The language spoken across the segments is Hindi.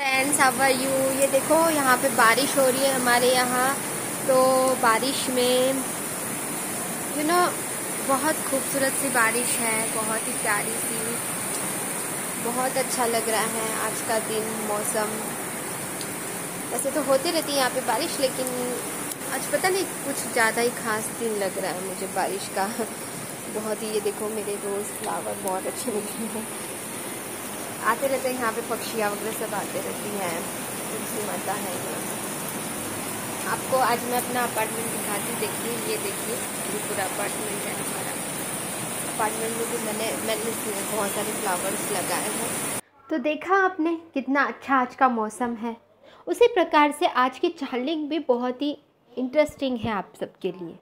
फ्रेंड्स आवर यू ये देखो यहाँ पे बारिश हो रही है हमारे यहाँ तो बारिश में यू नो बहुत खूबसूरत सी बारिश है बहुत ही प्यारी सी बहुत अच्छा लग रहा है आज का दिन मौसम वैसे तो होती रहती है यहाँ पे बारिश लेकिन आज पता नहीं कुछ ज़्यादा ही खास दिन लग रहा है मुझे बारिश का बहुत ही ये देखो मेरे रोज़ फ्लावर बहुत अच्छे रहे हैं आते रहते हैं यहाँ पे पक्षियाँ वगैरह सब आते रहती हैं तुलसी माता है आपको आज मैं अपना अपार्टमेंट दिखाती देखिए ये देखिए ये पूरा अपार्टमेंट है हमारा अपार्टमेंट में भी मैंने मैंने बहुत सारे फ्लावर्स लगाए हैं तो देखा आपने कितना अच्छा आज का मौसम है उसी प्रकार से आज की चार्लिंग भी बहुत ही इंटरेस्टिंग है आप सबके लिए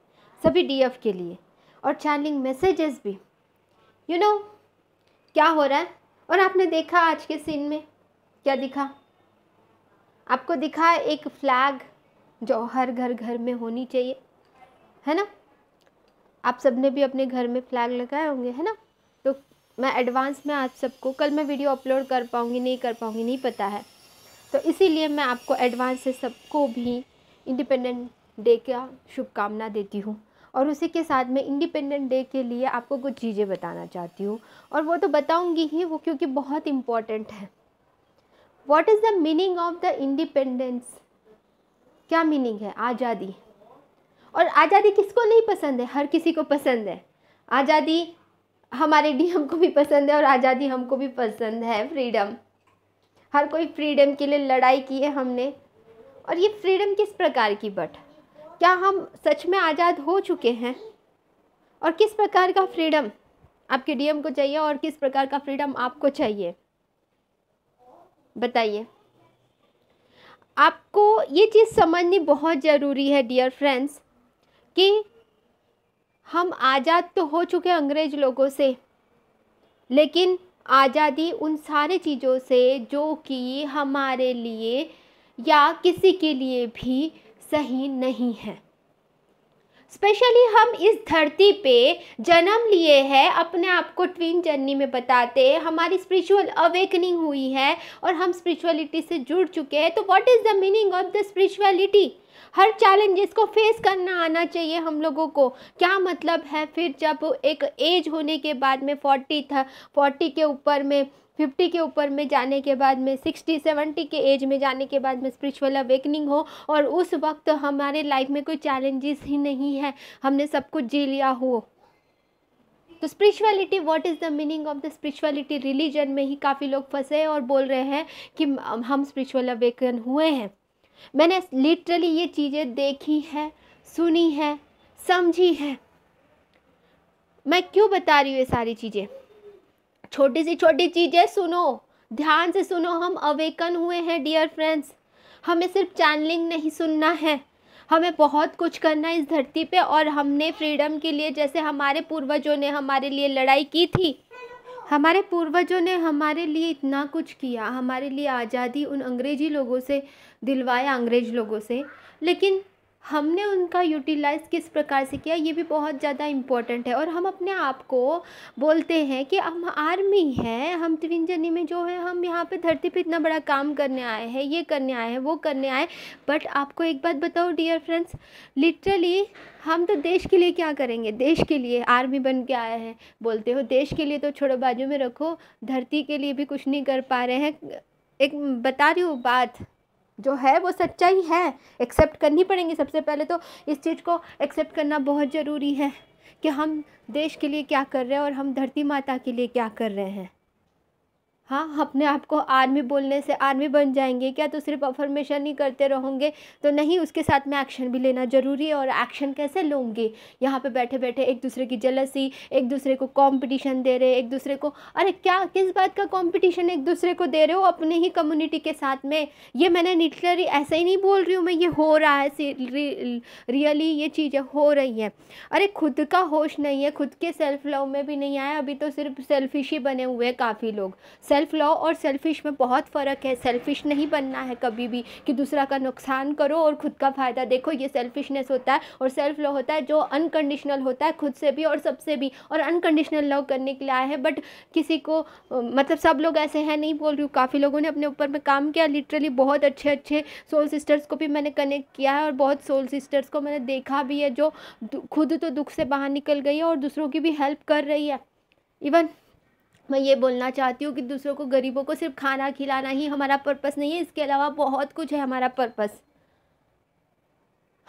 सभी डीएफ के लिए और चार्लिंग मैसेजेस भी यू you नो know, क्या हो रहा है और आपने देखा आज के सीन में क्या दिखा आपको दिखा एक फ्लैग जो हर घर घर में होनी चाहिए है ना आप सबने भी अपने घर में फ्लैग लगाए होंगे है ना तो मैं एडवांस में आप सबको कल मैं वीडियो अपलोड कर पाऊँगी नहीं कर पाऊँगी नहीं पता है तो इसीलिए मैं आपको एडवांस से सबको भी इंडिपेंडेंट डे का शुभकामना देती हूँ और उसी के साथ मैं इंडिपेंडेंट डे के लिए आपको कुछ चीज़ें बताना चाहती हूँ और वो तो बताऊँगी ही वो क्योंकि बहुत इम्पॉर्टेंट है what is the meaning of the independence क्या मीनिंग है आज़ादी और आज़ादी किसको नहीं पसंद है हर किसी को पसंद है आज़ादी हमारे डी हमको भी पसंद है और आज़ादी हमको भी पसंद है फ्रीडम हर कोई फ्रीडम के लिए लड़ाई की है हमने और ये फ्रीडम किस प्रकार की बट क्या हम सच में आज़ाद हो चुके हैं और किस प्रकार का फ्रीडम आपके डीएम को चाहिए और किस प्रकार का फ्रीडम आपको चाहिए बताइए आपको ये चीज़ समझनी बहुत ज़रूरी है डियर फ्रेंड्स कि हम आज़ाद तो हो चुके हैं अंग्रेज लोगों से लेकिन आज़ादी उन सारे चीज़ों से जो कि हमारे लिए या किसी के लिए भी सही नहीं है स्पेशली हम इस धरती पे जन्म लिए हैं अपने आप को ट्विन जर्नी में बताते हैं हमारी स्पिरिचुअल अवेकनिंग हुई है और हम स्पिरिचुअलिटी से जुड़ चुके हैं तो what is the meaning of the spirituality हर चैलेंजेस को फेस करना आना चाहिए हम लोगों को क्या मतलब है फिर जब एक एज होने के बाद में फोर्टी था फोर्टी के ऊपर में फिफ्टी के ऊपर में जाने के बाद में सिक्सटी सेवेंटी के एज में जाने के बाद में स्पिरिचुअल अवेकनिंग हो और उस वक्त हमारे लाइफ में कोई चैलेंजेस ही नहीं है हमने सब कुछ जी लिया हो तो spirituality what is the meaning of the spirituality religion में ही काफ़ी लोग फंसे और बोल रहे हैं कि हम स्पिरिचुअल अवेकन हुए हैं मैंने लिटरली ये चीज़ें देखी हैं सुनी हैं समझी हैं मैं क्यों बता रही हूँ ये सारी चीज़ें छोटी सी छोटी चीज़ें सुनो ध्यान से सुनो हम अवेकन हुए हैं डियर फ्रेंड्स हमें सिर्फ चैनलिंग नहीं सुनना है हमें बहुत कुछ करना है इस धरती पे और हमने फ्रीडम के लिए जैसे हमारे पूर्वजों ने हमारे लिए लड़ाई की थी हमारे पूर्वजों ने हमारे लिए इतना कुछ किया हमारे लिए आज़ादी उन अंग्रेज़ी लोगों से दिलवाया अंग्रेज़ लोगों से लेकिन हमने उनका यूटिलाइज़ किस प्रकार से किया ये भी बहुत ज़्यादा इम्पॉर्टेंट है और हम अपने आप को बोलते हैं कि हम आर्मी हैं हम त्रिंजनी में जो है हम यहाँ पे धरती पे इतना बड़ा काम करने आए हैं ये करने आए हैं वो करने आए बट आपको एक बात बताओ डियर फ्रेंड्स लिटरली हम तो देश के लिए क्या करेंगे देश के लिए आर्मी बन के आए हैं बोलते हो देश के लिए तो छोड़ो बाजू में रखो धरती के लिए भी कुछ नहीं कर पा रहे हैं एक बता रही हूँ बात जो है वो सच्चाई है एक्सेप्ट करनी पड़ेंगी सबसे पहले तो इस चीज़ को एक्सेप्ट करना बहुत ज़रूरी है कि हम देश के लिए क्या कर रहे हैं और हम धरती माता के लिए क्या कर रहे हैं हाँ अपने आप को आर्मी बोलने से आर्मी बन जाएंगे क्या तो सिर्फ अफर्मेशन ही करते रहोगे तो नहीं उसके साथ में एक्शन भी लेना ज़रूरी है और एक्शन कैसे लोगे यहाँ पे बैठे बैठे एक दूसरे की जलसी एक दूसरे को कंपटीशन दे रहे एक दूसरे को अरे क्या किस बात का कंपटीशन एक दूसरे को दे रहे हो अपने ही कम्युनिटी के साथ में ये मैंने निटलरी ऐसे ही नहीं बोल रही हूँ मैं ये हो रहा है रियली ये चीज़ें हो रही हैं अरे खुद का होश नहीं है खुद के सेल्फ लव में भी नहीं आया अभी तो सिर्फ सेल्फिश ही बने हुए हैं काफ़ी लोग सेल्फ लॉ और सेल्फिश में बहुत फ़र्क है सेल्फिश नहीं बनना है कभी भी कि दूसरा का नुकसान करो और खुद का फ़ायदा देखो ये सेल्फिशनेस होता है और सेल्फ लॉ होता है जो अनकंडीशनल होता है खुद से भी और सबसे भी और अनकंडीशनल लव करने के लिए आया है बट किसी को मतलब सब लोग ऐसे हैं नहीं बोल रही हूँ काफ़ी लोगों ने अपने ऊपर में काम किया लिटरली बहुत अच्छे अच्छे सोल सिस्टर्स को भी मैंने कनेक्ट किया है और बहुत सोल सिस्टर्स को मैंने देखा भी है जो खुद तो दुख से बाहर निकल गई है और दूसरों की भी हेल्प कर रही है इवन मैं ये बोलना चाहती हूँ कि दूसरों को गरीबों को सिर्फ खाना खिलाना ही हमारा पर्पस नहीं है इसके अलावा बहुत कुछ है हमारा पर्पस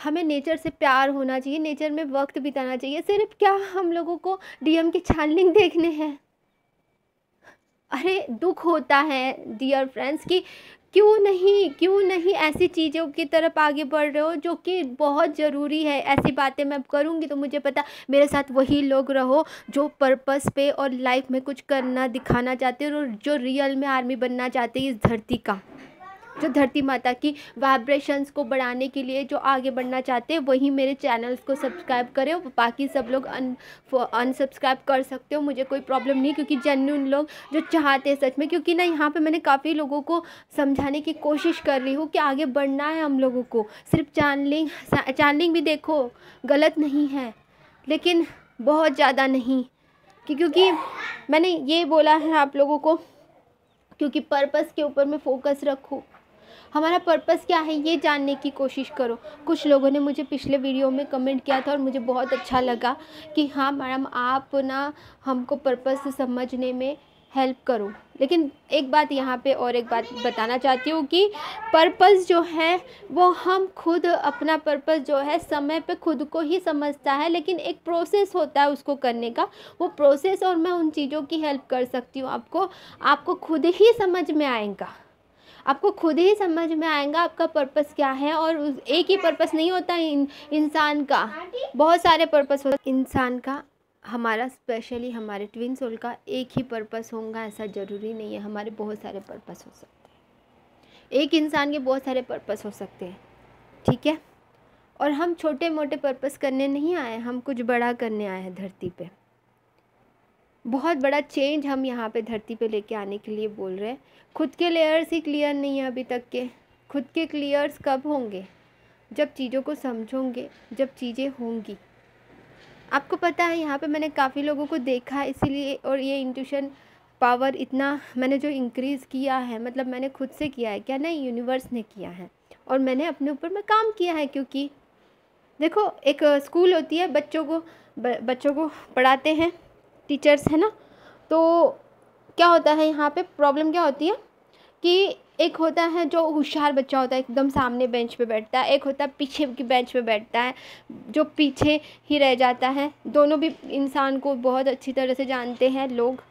हमें नेचर से प्यार होना चाहिए नेचर में वक्त बिताना चाहिए सिर्फ क्या हम लोगों को डीएम के छानलिंग देखने हैं अरे दुख होता है डियर फ्रेंड्स कि क्यों नहीं क्यों नहीं ऐसी चीज़ों की तरफ आगे बढ़ रहे हो जो कि बहुत ज़रूरी है ऐसी बातें मैं करूँगी तो मुझे पता मेरे साथ वही लोग रहो जो पर्पस पे और लाइफ में कुछ करना दिखाना चाहते हो और जो रियल में आर्मी बनना चाहते हैं इस धरती का जो धरती माता की वाइब्रेशंस को बढ़ाने के लिए जो आगे बढ़ना चाहते हैं वही मेरे चैनल्स को सब्सक्राइब करें बाकी सब लोग अन अनसब्सक्राइब कर सकते हो मुझे कोई प्रॉब्लम नहीं क्योंकि जेन्यून लोग जो चाहते हैं सच में क्योंकि ना यहाँ पे मैंने काफ़ी लोगों को समझाने की कोशिश कर रही हूँ कि आगे बढ़ना है हम लोगों को सिर्फ चैनलिंग चैनलिंग भी देखो गलत नहीं है लेकिन बहुत ज़्यादा नहीं कि क्योंकि मैंने ये बोला है आप लोगों को क्योंकि पर्पस के ऊपर मैं फोकस रखूँ हमारा पर्पस क्या है ये जानने की कोशिश करो कुछ लोगों ने मुझे पिछले वीडियो में कमेंट किया था और मुझे बहुत अच्छा लगा कि हाँ मैडम आप ना हमको पर्पस समझने में हेल्प करो लेकिन एक बात यहाँ पे और एक बात बताना चाहती हूँ कि पर्पस जो है वो हम खुद अपना पर्पस जो है समय पे खुद को ही समझता है लेकिन एक प्रोसेस होता है उसको करने का वो प्रोसेस और मैं उन चीज़ों की हेल्प कर सकती हूँ आपको आपको खुद ही समझ में आएगा आपको खुद ही समझ में आएगा आपका पर्पस क्या है और एक ही पर्पस नहीं होता इन, इंसान का बहुत सारे पर्पस होते इंसान का हमारा स्पेशली हमारे ट्विन सोल का एक ही पर्पस होगा ऐसा ज़रूरी नहीं है हमारे बहुत सारे पर्पस हो सकते हैं एक इंसान के बहुत सारे पर्पस हो सकते हैं ठीक है और हम छोटे मोटे पर्पस करने नहीं आए हम कुछ बड़ा करने आए हैं धरती पे बहुत बड़ा चेंज हम यहाँ पे धरती पे लेके आने के लिए बोल रहे हैं खुद के लेयर्स ही क्लियर नहीं है अभी तक के खुद के क्लियर्स कब होंगे जब चीज़ों को समझोगे जब चीज़ें होंगी आपको पता है यहाँ पे मैंने काफ़ी लोगों को देखा है इसीलिए और ये इंट्यूशन पावर इतना मैंने जो इंक्रीज़ किया है मतलब मैंने खुद से किया है क्या नहीं यूनिवर्स ने किया है और मैंने अपने ऊपर में काम किया है क्योंकि देखो एक स्कूल होती है बच्चों को ब, बच्चों को पढ़ाते हैं टीचर्स है ना तो क्या होता है यहाँ पे प्रॉब्लम क्या होती है कि एक होता है जो होशियार बच्चा होता है एकदम सामने बेंच पे बैठता है एक होता है पीछे की बेंच पे बैठता है जो पीछे ही रह जाता है दोनों भी इंसान को बहुत अच्छी तरह से जानते हैं लोग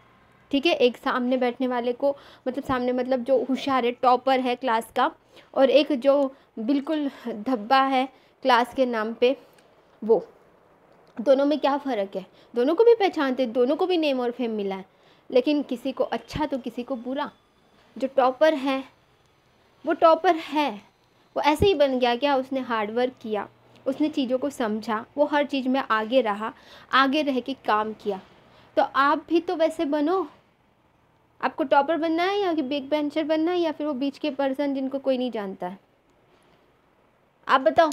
ठीक है एक सामने बैठने वाले को मतलब सामने मतलब जो होशियार है टॉपर है क्लास का और एक जो बिल्कुल धब्बा है क्लास के नाम पे वो दोनों में क्या फ़र्क है दोनों को भी पहचानते दोनों को भी नेम और फेम मिला है लेकिन किसी को अच्छा तो किसी को बुरा जो टॉपर है वो टॉपर है वो ऐसे ही बन गया क्या उसने हार्डवर्क किया उसने चीज़ों को समझा वो हर चीज़ में आगे रहा आगे रह के काम किया तो आप भी तो वैसे बनो आपको टॉपर बनना है या कि बिग बेंचर बनना है या फिर वो बीच के पर्सन जिनको कोई नहीं जानता है आप बताओ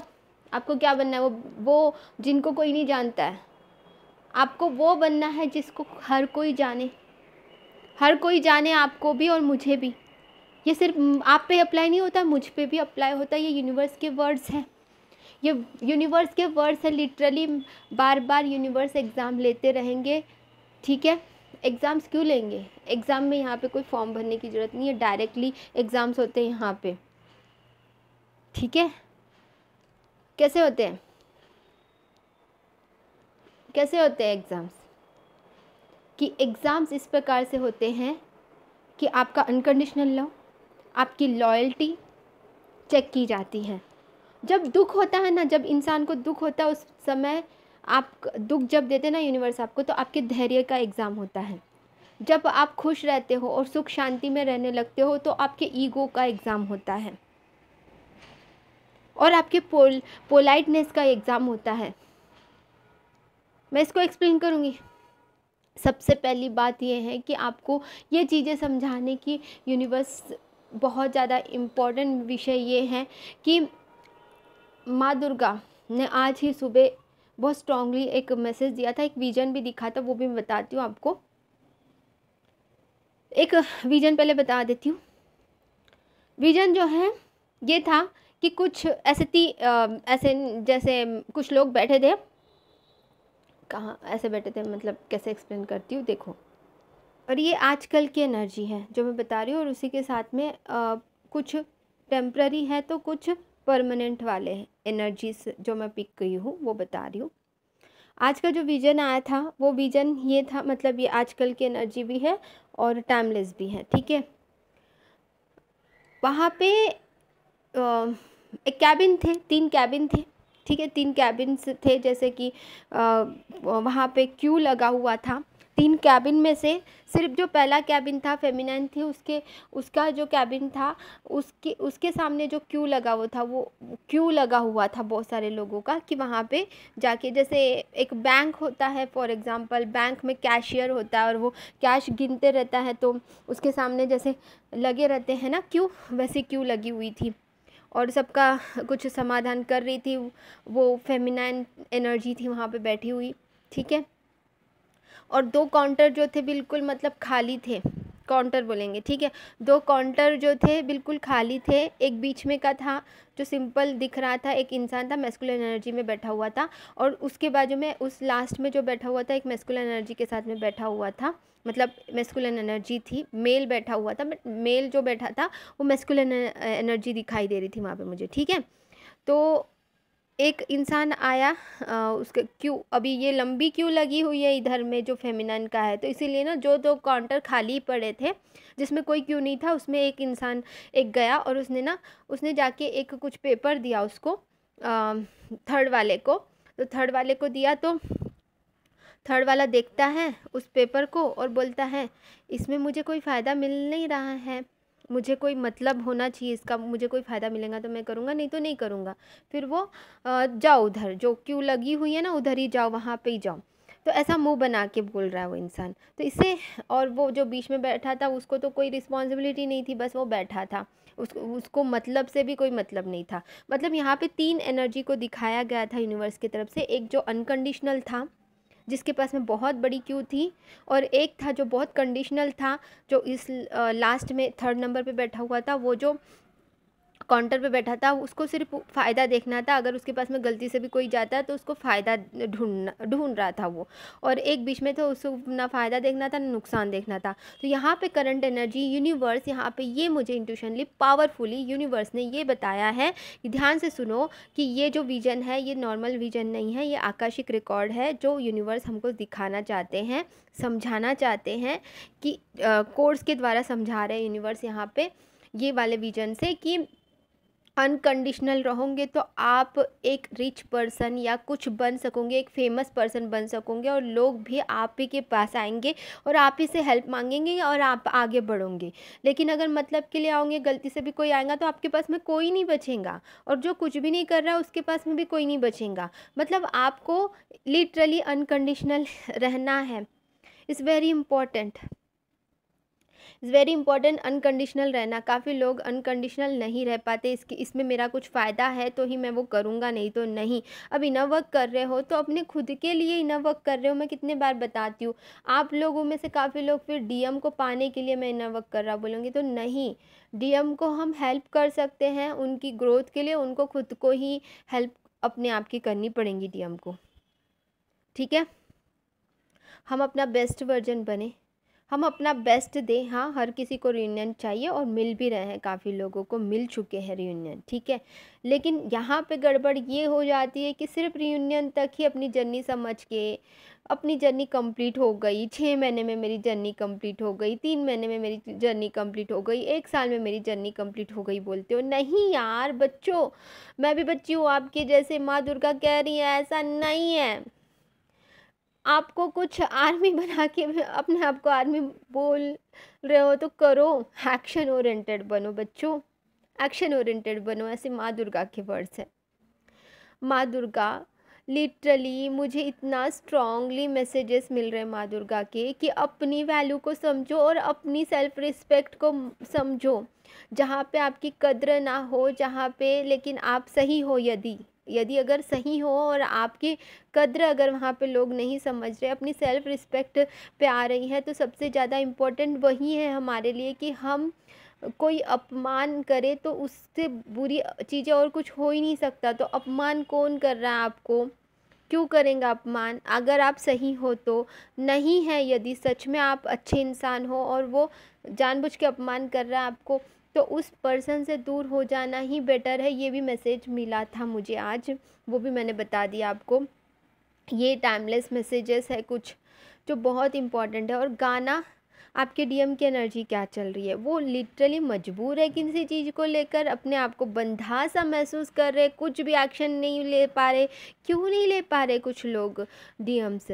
आपको क्या बनना है वो वो जिनको कोई नहीं जानता है आपको वो बनना है जिसको हर कोई जाने हर कोई जाने आपको भी और मुझे भी ये सिर्फ आप पे अप्लाई नहीं होता मुझ पे भी अप्लाई होता है ये यूनिवर्स के वर्ड्स हैं ये यूनिवर्स के वर्ड्स हैं लिटरली बार बार यूनिवर्स एग्ज़ाम लेते रहेंगे ठीक है एग्ज़ाम्स क्यों लेंगे एग्ज़ाम में यहाँ पे कोई फॉर्म भरने की ज़रूरत नहीं है डायरेक्टली एग्ज़ाम्स होते हैं यहाँ पे ठीक है कैसे होते हैं कैसे होते हैं एग्ज़ाम्स कि एग्ज़ाम्स इस प्रकार से होते हैं कि आपका अनकंडीशनल लव आपकी लॉयल्टी चेक की जाती है जब दुख होता है ना जब इंसान को दुख होता है उस समय आप दुख जब देते ना यूनिवर्स आपको तो आपके धैर्य का एग्ज़ाम होता है जब आप खुश रहते हो और सुख शांति में रहने लगते हो तो आपके ईगो का एग्ज़ाम होता है और आपके पोल पोलाइटनेस का एग्ज़ाम होता है मैं इसको एक्सप्लेन करूँगी सबसे पहली बात यह है कि आपको ये चीज़ें समझाने की यूनिवर्स बहुत ज़्यादा इम्पॉर्टेंट विषय ये है कि माँ दुर्गा ने आज ही सुबह बहुत स्ट्रांगली एक मैसेज दिया था एक विजन भी दिखा था वो भी मैं बताती हूँ आपको एक विजन पहले बता देती हूँ विजन जो है ये था कि कुछ ऐसे ती ऐसे जैसे कुछ लोग बैठे थे कहाँ ऐसे बैठे थे मतलब कैसे एक्सप्लेन करती हूँ देखो और ये आजकल की एनर्जी है जो मैं बता रही हूँ और उसी के साथ में आ, कुछ टेम्प्ररी है तो कुछ परमानेंट वाले हैं एनर्जीज जो मैं पिक की हूँ वो बता रही हूँ आज का जो विजन आया था वो विजन ये था मतलब ये आजकल की एनर्जी भी है और टाइमलेस भी है ठीक है वहाँ पे एक कैबिन थे तीन कैबिन थे ठीक है तीन कैबिन थे जैसे कि वहाँ पे क्यू लगा हुआ था तीन कैबिन में से सिर्फ जो पहला कैबिन था फेमिनाइन थी उसके उसका जो कैबिन था उसके उसके सामने जो क्यू लगा हुआ था वो क्यू लगा हुआ था बहुत सारे लोगों का कि वहाँ पे जाके जैसे एक बैंक होता है फॉर एग्ज़ाम्पल बैंक में कैशियर होता है और वो कैश गिनते रहता है तो उसके सामने जैसे लगे रहते हैं ना क्यू वैसे क्यू लगी हुई थी और सबका कुछ समाधान कर रही थी वो फेमिनाइन एनर्जी थी वहाँ पे बैठी हुई ठीक है और दो काउंटर जो थे बिल्कुल मतलब खाली थे काउंटर बोलेंगे ठीक है दो काउंटर जो थे बिल्कुल खाली थे एक बीच में का था जो सिंपल दिख रहा था एक इंसान था मेस्कुलर एनर्जी में बैठा हुआ था और उसके बाजू में उस लास्ट में जो बैठा हुआ था एक मेस्कुलर एनर्जी के साथ में बैठा हुआ था मतलब मेस्कुलर एनर्जी थी मेल बैठा हुआ था बट मेल जो बैठा था वो मेस्कुलर एनर्जी दिखाई दे रही थी वहाँ पर मुझे ठीक है तो एक इंसान आया आ, उसके क्यों अभी ये लंबी क्यों लगी हुई है इधर में जो फेमिनन का है तो इसीलिए ना जो दो काउंटर खाली पड़े थे जिसमें कोई क्यों नहीं था उसमें एक इंसान एक गया और उसने ना उसने जाके एक कुछ पेपर दिया उसको थर्ड वाले को तो थर्ड वाले को दिया तो थर्ड वाला देखता है उस पेपर को और बोलता है इसमें मुझे कोई फ़ायदा मिल नहीं रहा है मुझे कोई मतलब होना चाहिए इसका मुझे कोई फ़ायदा मिलेगा तो मैं करूँगा नहीं तो नहीं करूँगा फिर वो जाओ उधर जो क्यों लगी हुई है ना उधर ही जाओ वहाँ पे ही जाओ तो ऐसा मुंह बना के बोल रहा है वो इंसान तो इससे और वो जो बीच में बैठा था उसको तो कोई रिस्पॉन्सिबिलिटी नहीं थी बस वो बैठा था उस उसको मतलब से भी कोई मतलब नहीं था मतलब यहाँ पे तीन एनर्जी को दिखाया गया था यूनिवर्स की तरफ से एक जो अनकंडीशनल था जिसके पास में बहुत बड़ी क्यू थी और एक था जो बहुत कंडीशनल था जो इस लास्ट में थर्ड नंबर पे बैठा हुआ था वो जो काउंटर पे बैठा था उसको सिर्फ फ़ायदा देखना था अगर उसके पास में गलती से भी कोई जाता तो उसको फ़ायदा ढूंढना ढूंढ रहा था वो और एक बीच में तो उसको ना फ़ायदा देखना था ना नुकसान देखना था तो यहाँ पे करंट एनर्जी यूनिवर्स यहाँ पे ये मुझे इंट्यूशनली पावरफुली यूनिवर्स ने ये बताया है कि ध्यान से सुनो कि ये जो विज़न है ये नॉर्मल विज़न नहीं है ये आकाशिक रिकॉर्ड है जो यूनिवर्स हमको दिखाना चाहते हैं समझाना चाहते हैं कि कोर्स के द्वारा समझा रहे यूनिवर्स यहाँ पे ये वाले विजन से कि अनकंडीशनल रहोगे तो आप एक रिच पर्सन या कुछ बन सकोगे एक फेमस पर्सन बन सकोगे और लोग भी आप ही के पास आएंगे और आप ही से हेल्प मांगेंगे और आप आगे बढ़ोगे लेकिन अगर मतलब के लिए आओगे गलती से भी कोई आएगा तो आपके पास में कोई नहीं बचेगा और जो कुछ भी नहीं कर रहा उसके पास में भी कोई नहीं बचेगा मतलब आपको लिटरली अनकंडीशनल रहना है is very important is very important unconditional रहना काफ़ी लोग अनकंडीशनल नहीं रह पाते इसकी इसमें मेरा कुछ फ़ायदा है तो ही मैं वो करूँगा नहीं तो नहीं अब इनर वर्क कर रहे हो तो अपने खुद के लिए इनर वर्क कर रहे हो मैं कितने बार बताती हूँ आप लोगों में से काफ़ी लोग फिर डी को पाने के लिए मैं इनर वर्क कर रहा बोलूँगी तो नहीं डी को हम हेल्प कर सकते हैं उनकी ग्रोथ के लिए उनको खुद को ही हेल्प अपने आप की करनी पड़ेगी डी को ठीक है हम अपना बेस्ट वर्जन बने हम अपना बेस्ट दें हाँ हर किसी को रियूनियन चाहिए और मिल भी रहे हैं काफ़ी लोगों को मिल चुके हैं रियूनियन ठीक है लेकिन यहाँ पे गड़बड़ ये हो जाती है कि सिर्फ रियूनियन तक ही अपनी जर्नी समझ के अपनी जर्नी कंप्लीट हो गई छः महीने में मेरी जर्नी कंप्लीट हो गई तीन महीने में मेरी जर्नी कंप्लीट हो गई एक साल में मेरी जर्नी कंप्लीट हो गई बोलते हो नहीं यार बच्चों मैं भी बच्ची हूँ आपके जैसे माँ दुर्गा कह रही है ऐसा नहीं है आपको कुछ आर्मी बना के अपने आप को आर्मी बोल रहे हो तो करो एक्शन ओरिएंटेड बनो बच्चों एक्शन ओरिएंटेड बनो ऐसे माँ दुर्गा के वर्ड्स हैं माँ दुर्गा लिटरली मुझे इतना स्ट्रांगली मैसेजेस मिल रहे हैं माँ दुर्गा के कि अपनी वैल्यू को समझो और अपनी सेल्फ रिस्पेक्ट को समझो जहाँ पे आपकी कद्र ना हो जहाँ पे लेकिन आप सही हो यदि यदि अगर सही हो और आपकी कद्र अगर वहाँ पे लोग नहीं समझ रहे अपनी सेल्फ़ रिस्पेक्ट पे आ रही है तो सबसे ज़्यादा इम्पोर्टेंट वही है हमारे लिए कि हम कोई अपमान करे तो उससे बुरी चीज़ें और कुछ हो ही नहीं सकता तो अपमान कौन कर रहा है आपको क्यों करेंगे अपमान अगर आप सही हो तो नहीं है यदि सच में आप अच्छे इंसान हो और वो जानबूझ के अपमान कर रहा है आपको तो उस पर्सन से दूर हो जाना ही बेटर है ये भी मैसेज मिला था मुझे आज वो भी मैंने बता दिया आपको ये टाइमलेस मैसेजेस है कुछ जो बहुत इम्पॉर्टेंट है और गाना आपके डीएम की एनर्जी क्या चल रही है वो लिटरली मजबूर है किसी चीज़ को लेकर अपने आप को बंधा सा महसूस कर रहे कुछ भी एक्शन नहीं ले पा रहे क्यों नहीं ले पा रहे कुछ लोग डीएम्स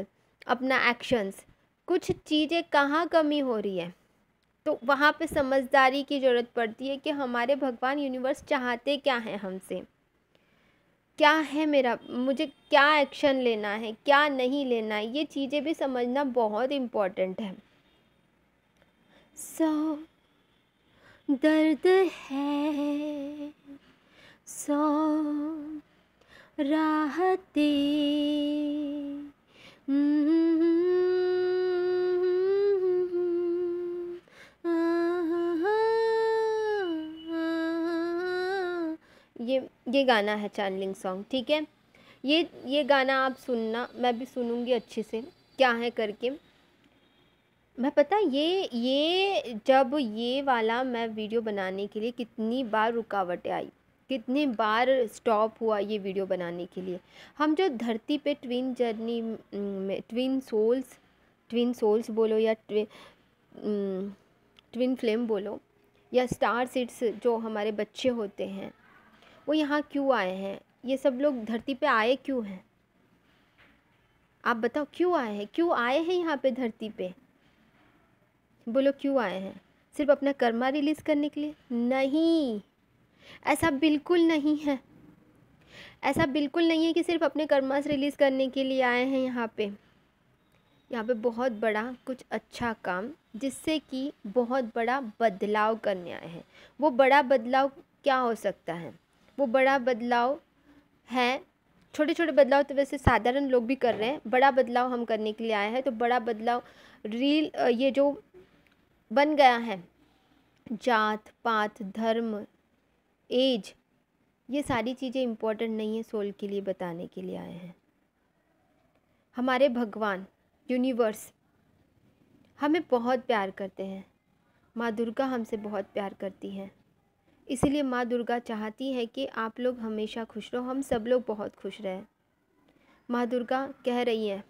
अपना एक्शंस कुछ चीज़ें कहाँ कमी हो रही है तो वहाँ पे समझदारी की ज़रूरत पड़ती है कि हमारे भगवान यूनिवर्स चाहते क्या हैं हमसे क्या है मेरा मुझे क्या एक्शन लेना है क्या नहीं लेना है ये चीज़ें भी समझना बहुत इम्पॉर्टेंट है सौ दर्द है सौ राहती ये गाना है चैनलिंग सॉन्ग ठीक है ये ये गाना आप सुनना मैं भी सुनूंगी अच्छे से क्या है करके मैं पता ये ये जब ये वाला मैं वीडियो बनाने के लिए कितनी बार रुकावटें आई कितनी बार स्टॉप हुआ ये वीडियो बनाने के लिए हम जो धरती पे ट्विन जर्नी में ट्विन सोल्स ट्विन सोल्स बोलो या ट्विन ट्विन फ्लेम बोलो या स्टार सीड्स जो हमारे बच्चे होते हैं वो यहाँ क्यों आए हैं ये सब लोग धरती पे आए क्यों हैं आप बताओ क्यों आए हैं क्यों आए हैं यहाँ पे धरती पे बोलो क्यों आए हैं सिर्फ अपना कर्मा रिलीज़ करने के लिए नहीं ऐसा बिल्कुल नहीं है ऐसा बिल्कुल नहीं है कि सिर्फ अपने से रिलीज़ करने के लिए आए हैं यहाँ पे यहाँ पे बहुत बड़ा कुछ अच्छा काम जिससे कि बहुत बड़ा बदलाव करने आए हैं वो बड़ा बदलाव क्या हो सकता है वो बड़ा बदलाव है छोटे छोटे बदलाव तो वैसे साधारण लोग भी कर रहे हैं बड़ा बदलाव हम करने के लिए आए हैं तो बड़ा बदलाव रील ये जो बन गया है जात पात धर्म एज ये सारी चीज़ें इम्पोर्टेंट नहीं है सोल के लिए बताने के लिए आए हैं हमारे भगवान यूनिवर्स हमें बहुत प्यार करते हैं माँ दुर्गा हमसे बहुत प्यार करती हैं इसीलिए माँ दुर्गा चाहती है कि आप लोग हमेशा खुश रहो हम सब लोग बहुत खुश रहें माँ दुर्गा कह रही है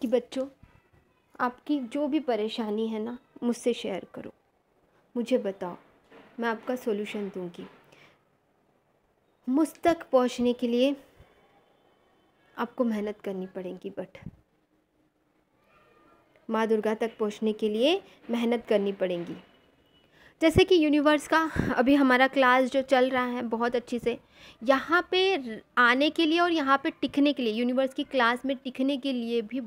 कि बच्चों आपकी जो भी परेशानी है ना मुझसे शेयर करो मुझे बताओ मैं आपका सोल्यूशन दूंगी मुझ तक पहुँचने के लिए आपको मेहनत करनी पड़ेगी बट माँ दुर्गा तक पहुँचने के लिए मेहनत करनी पड़ेगी जैसे कि यूनिवर्स का अभी हमारा क्लास जो चल रहा है बहुत अच्छी से यहाँ पे आने के लिए और यहाँ पे टिकने के लिए यूनिवर्स की क्लास में टिकने के लिए भी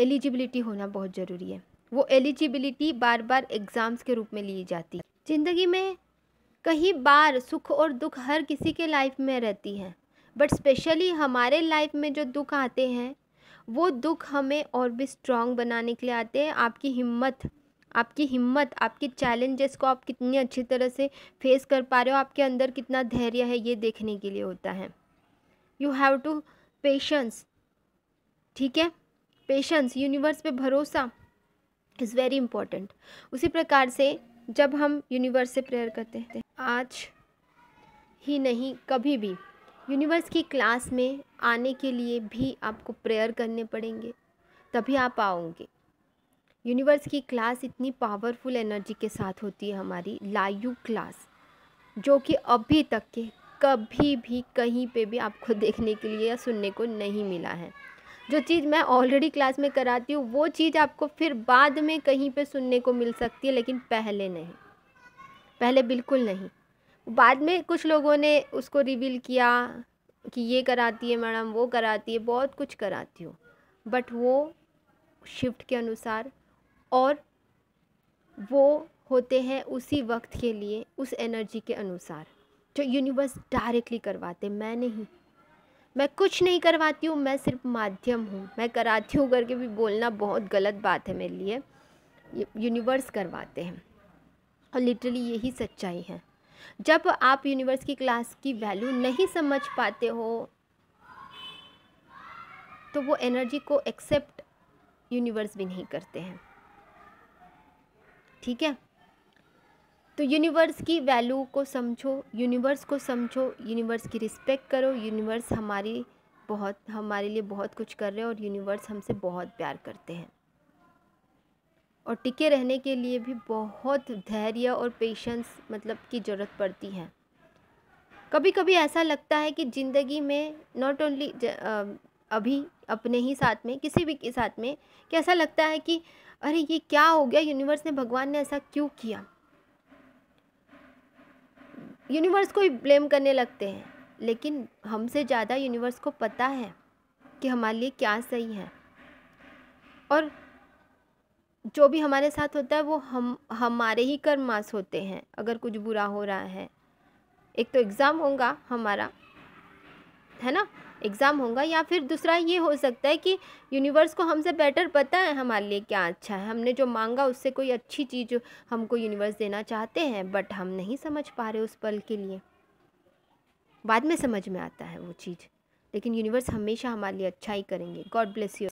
एलिजिबिलिटी होना बहुत ज़रूरी है वो एलिजिबिलिटी बार बार एग्ज़ाम्स के रूप में ली जाती है ज़िंदगी में कई बार सुख और दुख हर किसी के लाइफ में रहती है बट स्पेशली हमारे लाइफ में जो दुख आते हैं वो दुख हमें और भी स्ट्रॉन्ग बनाने के लिए आते हैं आपकी हिम्मत आपकी हिम्मत आपके चैलेंजेस को आप कितनी अच्छी तरह से फेस कर पा रहे हो आपके अंदर कितना धैर्य है ये देखने के लिए होता है यू हैव टू पेशेंस ठीक है पेशेंस यूनिवर्स पे भरोसा इज़ वेरी इम्पॉर्टेंट उसी प्रकार से जब हम यूनिवर्स से प्रेयर करते हैं आज ही नहीं कभी भी यूनिवर्स की क्लास में आने के लिए भी आपको प्रेयर करने पड़ेंगे तभी आप आओगे यूनिवर्स की क्लास इतनी पावरफुल एनर्जी के साथ होती है हमारी लाइव क्लास जो कि अभी तक के कभी भी कहीं पे भी आपको देखने के लिए या सुनने को नहीं मिला है जो चीज़ मैं ऑलरेडी क्लास में कराती हूँ वो चीज़ आपको फिर बाद में कहीं पे सुनने को मिल सकती है लेकिन पहले नहीं पहले बिल्कुल नहीं बाद में कुछ लोगों ने उसको रिवील किया कि ये कराती है मैडम वो कराती है बहुत कुछ कराती हूँ बट वो शिफ्ट के अनुसार और वो होते हैं उसी वक्त के लिए उस एनर्जी के अनुसार जो यूनिवर्स डायरेक्टली करवाते मैं नहीं मैं कुछ नहीं करवाती हूँ मैं सिर्फ माध्यम हूँ मैं कराती हूँ करके भी बोलना बहुत गलत बात है मेरे लिए यूनिवर्स करवाते हैं और लिटरली यही सच्चाई है जब आप यूनिवर्स की क्लास की वैल्यू नहीं समझ पाते हो तो वो एनर्जी को एक्सेप्ट यूनिवर्स भी नहीं करते हैं ठीक है तो यूनिवर्स की वैल्यू को समझो यूनिवर्स को समझो यूनिवर्स की रिस्पेक्ट करो यूनिवर्स हमारी बहुत हमारे लिए बहुत कुछ कर रहे हैं और यूनिवर्स हमसे बहुत प्यार करते हैं और टिके रहने के लिए भी बहुत धैर्य और पेशेंस मतलब की ज़रूरत पड़ती है कभी कभी ऐसा लगता है कि ज़िंदगी में नॉट ओनली अभी अपने ही साथ में किसी भी के साथ में कि ऐसा लगता है कि अरे ये क्या हो गया यूनिवर्स ने भगवान ने ऐसा क्यों किया यूनिवर्स को ही ब्लेम करने लगते हैं लेकिन हमसे ज़्यादा यूनिवर्स को पता है कि हमारे लिए क्या सही है और जो भी हमारे साथ होता है वो हम हमारे ही कर्मास होते हैं अगर कुछ बुरा हो रहा है एक तो एग्ज़ाम होगा हमारा है ना एग्ज़ाम होगा या फिर दूसरा ये हो सकता है कि यूनिवर्स को हमसे बेटर पता है हमारे लिए क्या अच्छा है हमने जो मांगा उससे कोई अच्छी चीज़ हमको यूनिवर्स देना चाहते हैं बट हम नहीं समझ पा रहे उस पल के लिए बाद में समझ में आता है वो चीज़ लेकिन यूनिवर्स हमेशा हमारे लिए अच्छा ही करेंगे गॉड ब्लेस यू